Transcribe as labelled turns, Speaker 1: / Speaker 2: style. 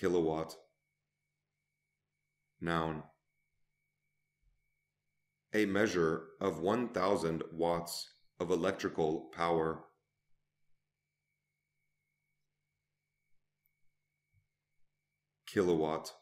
Speaker 1: kilowatt noun a measure of 1000 watts of electrical power kilowatt